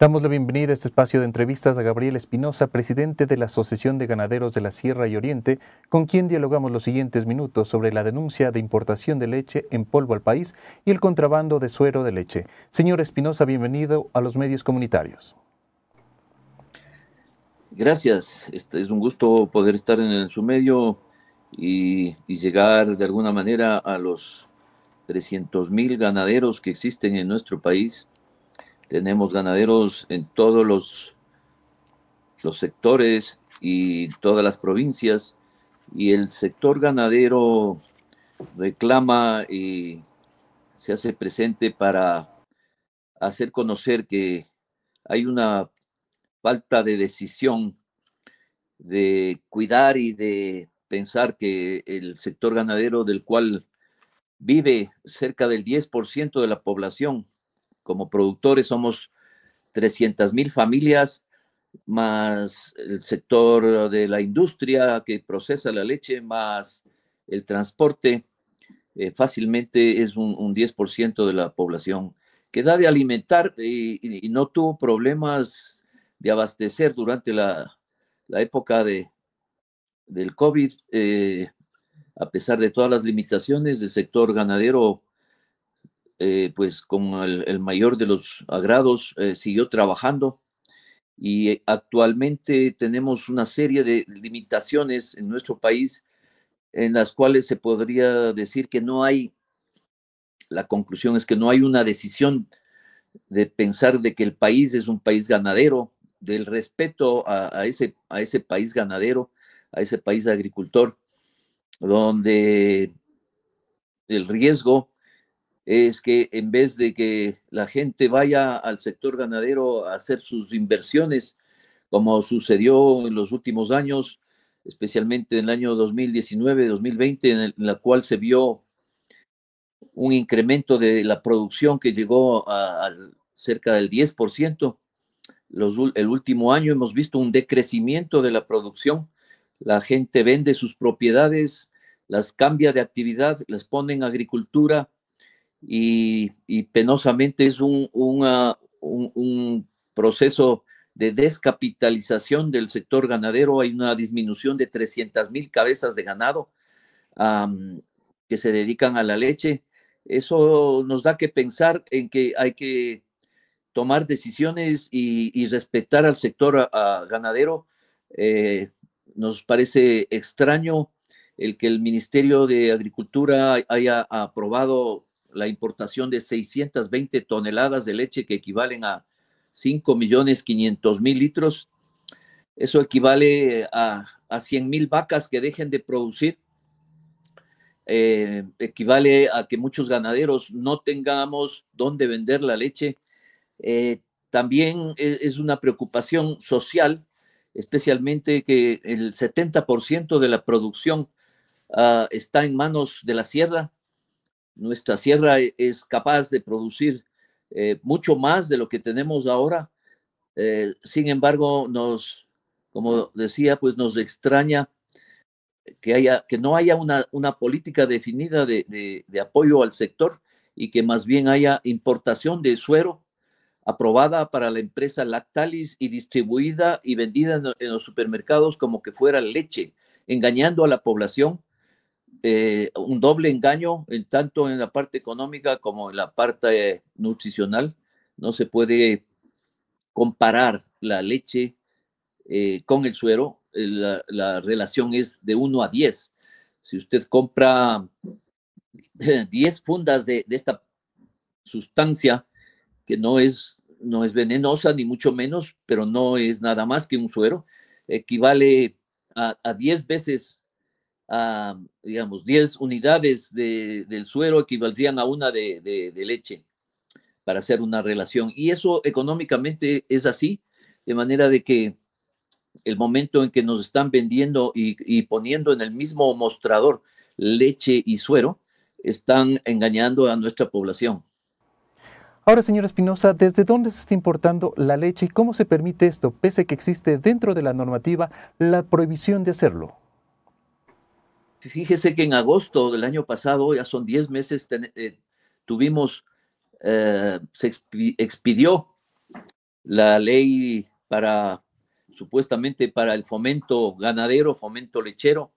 Damos la bienvenida a este espacio de entrevistas a Gabriel Espinosa, presidente de la Asociación de Ganaderos de la Sierra y Oriente, con quien dialogamos los siguientes minutos sobre la denuncia de importación de leche en polvo al país y el contrabando de suero de leche. Señor Espinosa, bienvenido a los medios comunitarios. Gracias, este, es un gusto poder estar en su medio y, y llegar de alguna manera a los 300.000 ganaderos que existen en nuestro país tenemos ganaderos en todos los, los sectores y todas las provincias. Y el sector ganadero reclama y se hace presente para hacer conocer que hay una falta de decisión de cuidar y de pensar que el sector ganadero del cual vive cerca del 10% de la población como productores somos 300 mil familias, más el sector de la industria que procesa la leche, más el transporte, eh, fácilmente es un, 10% de la población que da de alimentar y, no tuvo problemas de abastecer durante la, época de, del COVID, eh, a pesar de todas las limitaciones, del sector ganadero eh, pues con el, mayor de los agrados, eh, siguió trabajando y eh, actualmente tenemos una serie de limitaciones en nuestro país en las cuales se podría decir que no hay, la conclusión es que no hay una decisión de pensar de que el país es un país ganadero, del respeto a, ese, a ese país ganadero, a ese país agricultor, donde el riesgo es que en vez de que la gente vaya al sector ganadero a hacer sus inversiones, como sucedió en los últimos años, especialmente en el año 2019-2020, en, el la cual se vio un incremento de la producción que llegó a, cerca del 10%. el último año hemos visto un decrecimiento de la producción. La gente vende sus propiedades, las cambia de actividad, las pone en agricultura, y, penosamente es un, proceso de descapitalización del sector ganadero. Hay una disminución de 300 mil cabezas de ganado que se dedican a la leche. Eso nos da que pensar en que hay que tomar decisiones y, respetar al sector ganadero. Eh, nos parece extraño el que el Ministerio de Agricultura haya aprobado la importación de 620 toneladas de leche que equivalen a millones mil litros. Eso equivale eh, a, a 100.000 vacas que dejen de producir. Eh, equivale a que muchos ganaderos no tengamos dónde vender la leche. Eh, también e, es una preocupación social, especialmente que el 70% de la producción ah, está en manos de la sierra nuestra sierra e-, es capaz de producir eh, mucho más de lo que tenemos ahora. Eh, sin embargo, nos, como decía, pues nos extraña que, haya, que no haya una, una política definida de apoyo al sector y que más bien haya importación de suero aprobada para la empresa Lactalis y distribuida y vendida en los supermercados como que fuera leche, engañando a la población eh, un doble engaño, tanto en la parte económica como en la parte nutricional. No se puede comparar la leche eh, con el suero. Eh, la, relación es de 1 a 10. Si usted compra 10 fundas de, esta sustancia que no es, no es venenosa, ni mucho menos, pero no es nada más que un suero, equivale a, a 10 veces digamos, 10 unidades de, del suero equivaldrían a una de, leche para hacer una relación. Y eso económicamente es así, de manera de que el momento en que nos están vendiendo y, y poniendo en el mismo mostrador leche y suero, están engañando a nuestra población. Ahora, señor Espinosa, ¿desde dónde se está importando la leche y cómo se permite esto, pese a que existe dentro de la normativa la prohibición de hacerlo? Fíjese que en agosto del año pasado, ya son 10 meses, eh, tuvimos, eh, se expidió la ley para, supuestamente para el fomento ganadero, fomento lechero,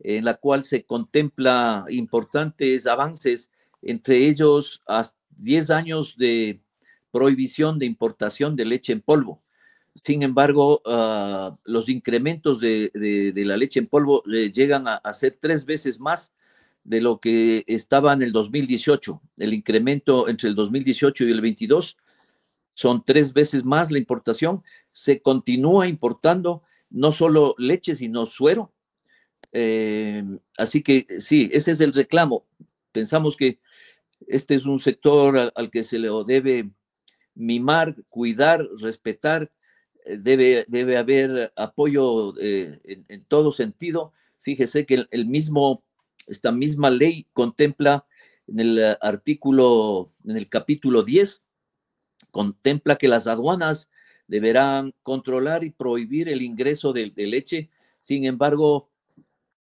en la cual se contempla importantes avances, entre ellos a 10 años de prohibición de importación de leche en polvo. Sin embargo, ah, los incrementos de, la leche en polvo eh, llegan a, ser tres veces más de lo que estaba en el 2018. El incremento entre el 2018 y el 22 son tres veces más la importación. Se continúa importando no solo leche, sino suero. Eh, así que sí, ese es el reclamo. Pensamos que este es un sector al, al que se le debe mimar, cuidar, respetar eh, debe, debe haber apoyo eh, en, todo sentido. Fíjese que el, mismo, esta misma ley contempla en el eh, artículo, en el capítulo 10, contempla que las aduanas deberán controlar y prohibir el ingreso de, leche. Sin embargo,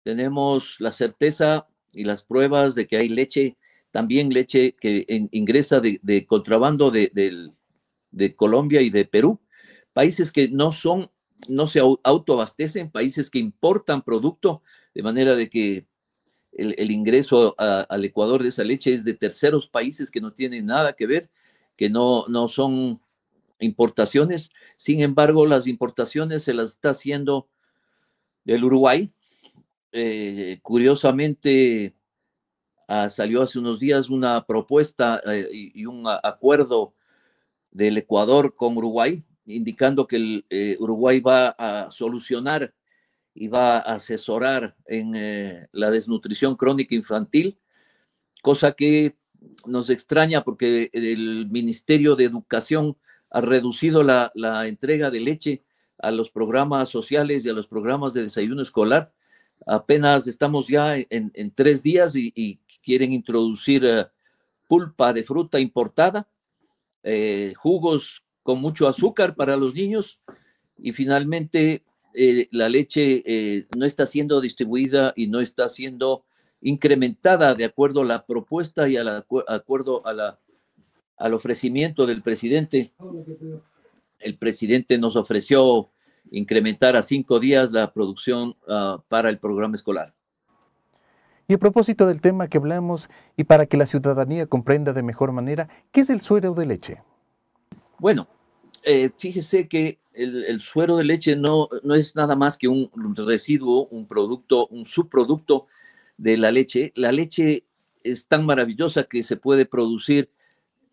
tenemos la certeza y las pruebas de que hay leche, también leche que ingresa de, contrabando de Colombia y de Perú países que no son, no se autoabastecen, países que importan producto, de manera de que el, ingreso al Ecuador de esa leche es de terceros países que no tienen nada que ver, que no, no son importaciones. Sin embargo, las importaciones se las está haciendo del Uruguay. Eh, curiosamente, ah, salió hace unos días una propuesta eh, y, un acuerdo del Ecuador con Uruguay indicando que el, eh, Uruguay va a solucionar y va a asesorar en eh, la desnutrición crónica infantil, cosa que nos extraña porque el Ministerio de Educación ha reducido la, entrega de leche a los programas sociales y a los programas de desayuno escolar. Apenas estamos ya en, tres días y, quieren introducir eh, pulpa de fruta importada, jugos con mucho azúcar para los niños y finalmente eh, la leche eh, no está siendo distribuida y no está siendo incrementada de acuerdo a la propuesta y a la, acuerdo a la, al ofrecimiento del presidente. El presidente nos ofreció incrementar a cinco días la producción ah, para el programa escolar. Y a propósito del tema que hablamos y para que la ciudadanía comprenda de mejor manera, ¿qué es el suero de leche? Bueno, eh, fíjese que el, suero de leche no, no es nada más que un residuo, un producto, un subproducto de la leche. La leche es tan maravillosa que se puede producir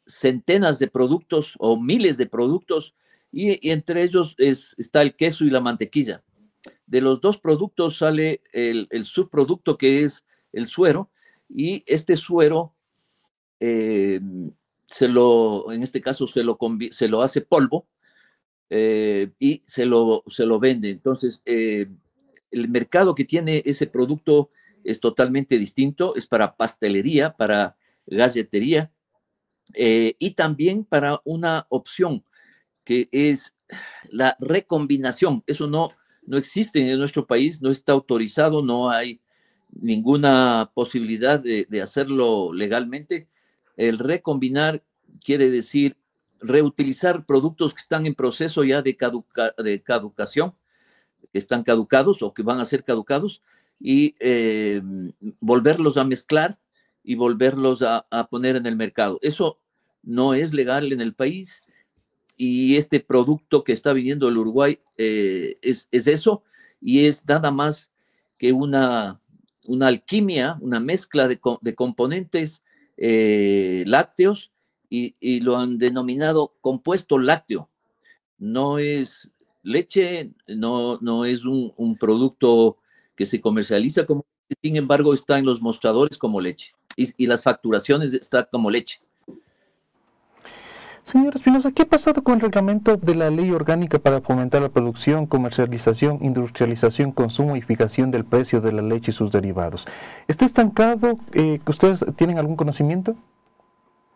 centenas de productos o miles de productos y, entre ellos está el queso y la mantequilla. De los dos productos sale el, subproducto que es el suero y este suero eh, se lo, en este caso, se lo, se lo hace polvo eh, y se lo, se lo vende. Entonces, eh, el mercado que tiene ese producto es totalmente distinto, es para pastelería, para galletería eh, y también para una opción que es la recombinación. Eso no, no existe en nuestro país, no está autorizado, no hay ninguna posibilidad de, de hacerlo legalmente. El recombinar quiere decir reutilizar productos que están en proceso ya de, caducación, que están caducados o que van a ser caducados, y em, volverlos a mezclar y volverlos a, poner en el mercado. Eso no es legal en el país y este producto que está viniendo del Uruguay eh, es, eso y es nada más que una, alquimia, una mezcla de, de componentes eh, lácteos y, lo han denominado compuesto lácteo. No es leche, no, no es un, producto que se comercializa como sin embargo está en los mostradores como leche y, las facturaciones están como leche. Señor Espinosa, ¿qué ha pasado con el reglamento de la Ley Orgánica para fomentar la producción, comercialización, industrialización, consumo y fijación del precio de la leche y sus derivados? ¿Está estancado? Eh, ¿Ustedes tienen algún conocimiento?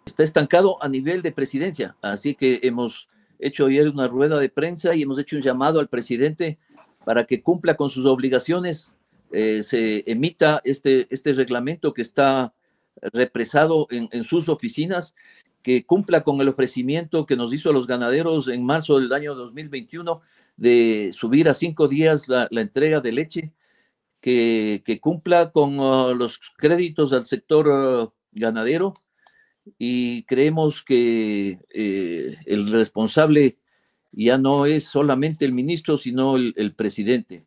Está estancado a nivel de presidencia, así que hemos hecho ayer una rueda de prensa y hemos hecho un llamado al presidente para que cumpla con sus obligaciones, eh, se emita este, este reglamento que está represado en, sus oficinas que cumpla con el ofrecimiento que nos hizo a los ganaderos en marzo del año 2021 de subir a cinco días la, entrega de leche, que, cumpla con uh, los créditos al sector uh, ganadero y creemos que eh, el responsable ya no es solamente el ministro, sino el presidente.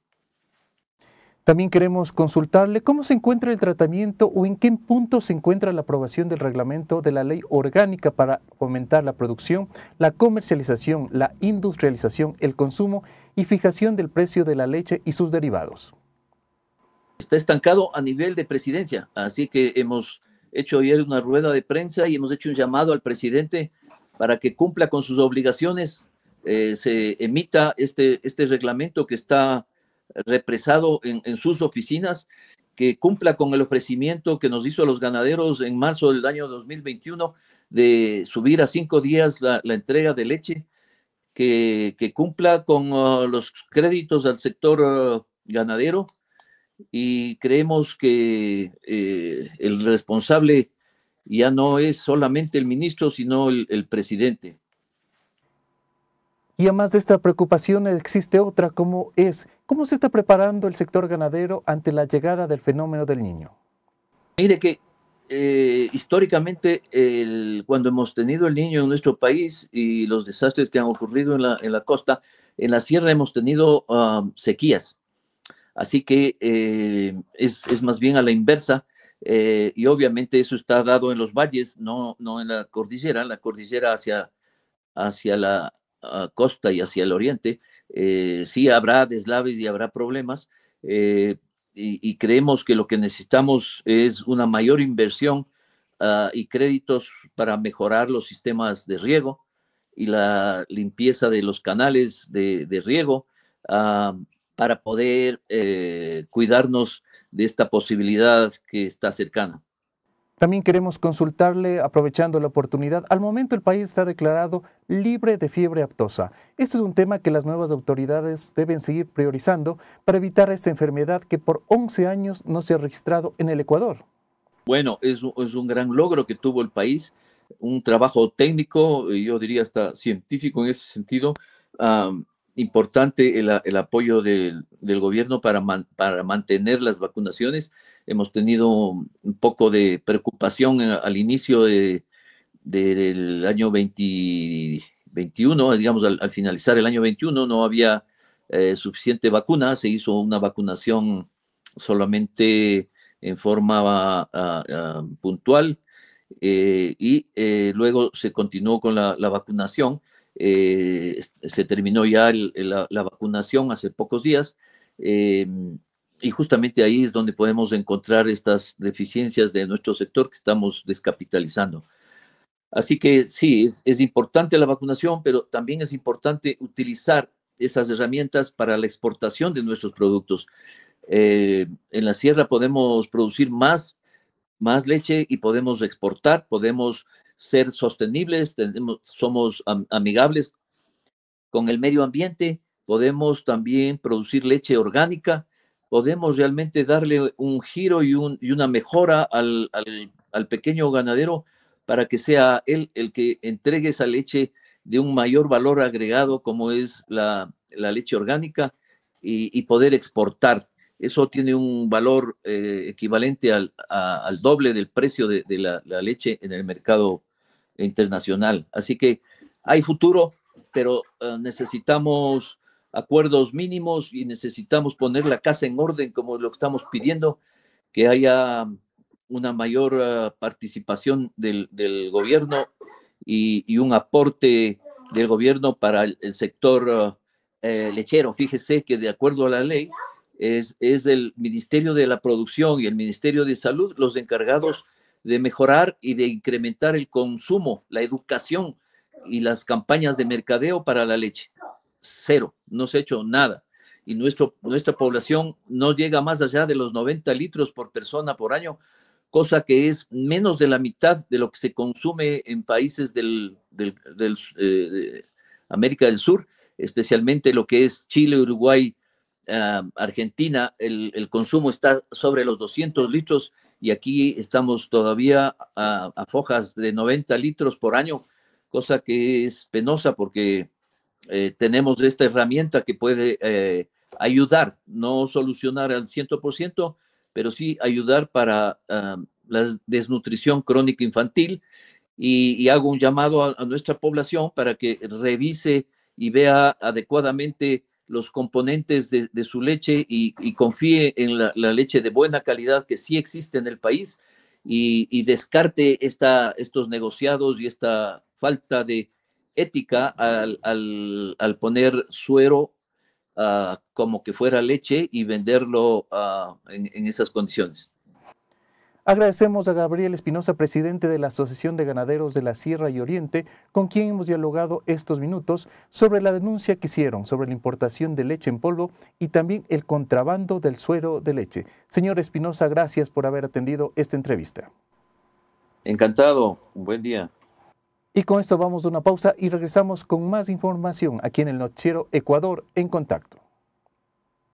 También queremos consultarle cómo se encuentra el tratamiento o en qué punto se encuentra la aprobación del reglamento de la ley orgánica para fomentar la producción, la comercialización, la industrialización, el consumo y fijación del precio de la leche y sus derivados. Está estancado a nivel de presidencia, así que hemos hecho ayer una rueda de prensa y hemos hecho un llamado al presidente para que cumpla con sus obligaciones, eh, se emita este, este reglamento que está represado en, sus oficinas, que cumpla con el ofrecimiento que nos hizo a los ganaderos en marzo del año 2021 de subir a cinco días la, entrega de leche, que, cumpla con uh, los créditos al sector uh, ganadero y creemos que eh, el responsable ya no es solamente el ministro, sino el presidente. Y además de esta preocupación existe otra, como es, ¿cómo se está preparando el sector ganadero ante la llegada del fenómeno del niño? Mire que eh, históricamente cuando hemos tenido el niño en nuestro país y los desastres que han ocurrido en la, costa, en la sierra hemos tenido um, sequías. Así que eh, es, más bien a la inversa. Eh, y obviamente eso está dado en los valles, no, no en la cordillera. La cordillera hacia, hacia la costa y hacia el oriente, eh, sí habrá deslaves y habrá problemas. Eh, y, creemos que lo que necesitamos es una mayor inversión ah, y créditos para mejorar los sistemas de riego y la limpieza de los canales de, riego ah, para poder eh, cuidarnos de esta posibilidad que está cercana. También queremos consultarle, aprovechando la oportunidad, al momento el país está declarado libre de fiebre aptosa. Este es un tema que las nuevas autoridades deben seguir priorizando para evitar esta enfermedad que por 11 años no se ha registrado en el Ecuador. Bueno, es, un gran logro que tuvo el país, un trabajo técnico, yo diría hasta científico en ese sentido, importante el, apoyo del, gobierno para, mantener las vacunaciones. Hemos tenido un poco de preocupación al inicio del año 2021. digamos, al, finalizar el año 21 no había eh, suficiente vacuna, se hizo una vacunación solamente en forma ah, ah, puntual eh, y eh, luego se continuó con la, la vacunación eh, se terminó ya la, vacunación hace pocos días. Eh, y justamente ahí es donde podemos encontrar estas deficiencias de nuestro sector que estamos descapitalizando. Así que sí, es, importante la vacunación, pero también es importante utilizar esas herramientas para la exportación de nuestros productos. Eh, en la sierra podemos producir más, más leche y podemos exportar, podemos ser sostenibles, somos amigables con el medio ambiente, podemos también producir leche orgánica, podemos realmente darle un giro y, una mejora al, pequeño ganadero para que sea él el que entregue esa leche de un mayor valor agregado como es la, leche orgánica y, poder exportar. Eso tiene un valor eh, equivalente al, doble del precio de, la, la leche en el mercado internacional. Así que hay futuro, pero eh, necesitamos acuerdos mínimos y necesitamos poner la casa en orden, como lo que estamos pidiendo, que haya una mayor eh, participación del, gobierno y, un aporte del gobierno para el, sector eh, lechero. Fíjese que de acuerdo a la ley es, es, el Ministerio de la Producción y el Ministerio de Salud los encargados de mejorar y de incrementar el consumo, la educación y las campañas de mercadeo para la leche. Cero, no se ha hecho nada. Y nuestro, nuestra población no llega más allá de los 90 litros por persona por año, cosa que es menos de la mitad de lo que se consume en países del, eh, de América del Sur, especialmente lo que es Chile, Uruguay, ah, Argentina. El, el consumo está sobre los 200 litros y aquí estamos todavía a, fojas de 90 litros por año, cosa que es penosa porque eh, tenemos esta herramienta que puede eh, ayudar, no solucionar al 100%, pero sí ayudar para ah, la desnutrición crónica infantil. Y, hago un llamado a, nuestra población para que revise y vea adecuadamente los componentes de, su leche y, confíe en la, leche de buena calidad que sí existe en el país y, descarte esta, estos negociados y esta falta de ética al, poner suero ah, como que fuera leche y venderlo ah, en esas condiciones. Agradecemos a Gabriel Espinosa, presidente de la Asociación de Ganaderos de la Sierra y Oriente, con quien hemos dialogado estos minutos sobre la denuncia que hicieron sobre la importación de leche en polvo y también el contrabando del suero de leche. Señor Espinosa, gracias por haber atendido esta entrevista. Encantado, buen día. Y con esto vamos a una pausa y regresamos con más información aquí en el Noticiero Ecuador en Contacto.